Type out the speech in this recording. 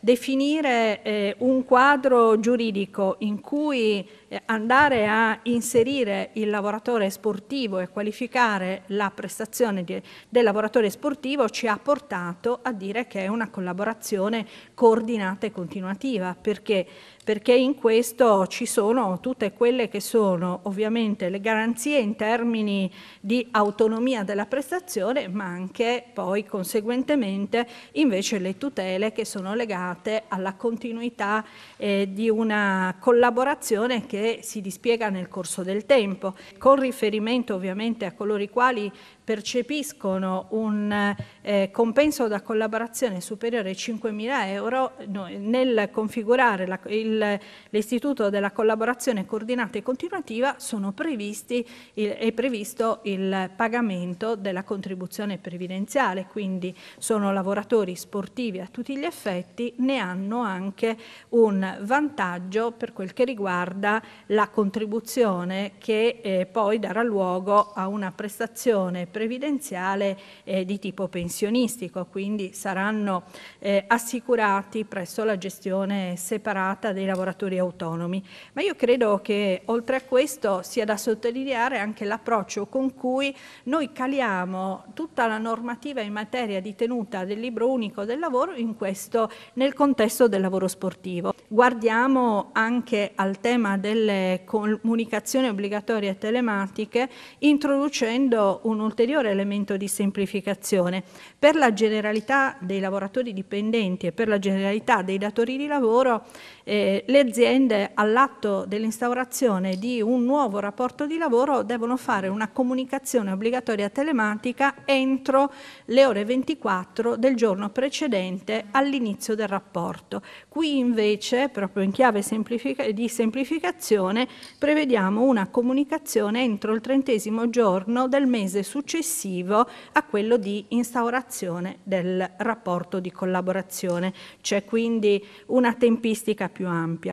Definire eh, un quadro giuridico in cui eh, andare a inserire il lavoratore sportivo e qualificare la prestazione di, del lavoratore sportivo ci ha portato a dire che è una collaborazione coordinata e continuativa perché, perché in questo ci sono tutte quelle che sono ovviamente le garanzie in termini di autonomia della prestazione ma anche poi conseguentemente invece le tutele che sono legate destinate alla continuità eh, di una collaborazione che si dispiega nel corso del tempo, con riferimento ovviamente a coloro i quali percepiscono un eh, compenso da collaborazione superiore ai 5.000 euro, noi, nel configurare l'istituto della collaborazione coordinata e continuativa il, è previsto il pagamento della contribuzione previdenziale, quindi sono lavoratori sportivi a tutti gli effetti ne hanno anche un vantaggio per quel che riguarda la contribuzione che eh, poi darà luogo a una prestazione previdenziale eh, di tipo pensionistico, quindi saranno eh, assicurati presso la gestione separata dei lavoratori autonomi. Ma io credo che oltre a questo sia da sottolineare anche l'approccio con cui noi caliamo tutta la normativa in materia di tenuta del libro unico del lavoro in questo, nel nel contesto del lavoro sportivo. Guardiamo anche al tema delle comunicazioni obbligatorie telematiche introducendo un ulteriore elemento di semplificazione. Per la generalità dei lavoratori dipendenti e per la generalità dei datori di lavoro eh, le aziende all'atto dell'instaurazione di un nuovo rapporto di lavoro devono fare una comunicazione obbligatoria telematica entro le ore 24 del giorno precedente all'inizio del rapporto rapporto. Qui invece, proprio in chiave semplific di semplificazione, prevediamo una comunicazione entro il trentesimo giorno del mese successivo a quello di instaurazione del rapporto di collaborazione. C'è quindi una tempistica più ampia.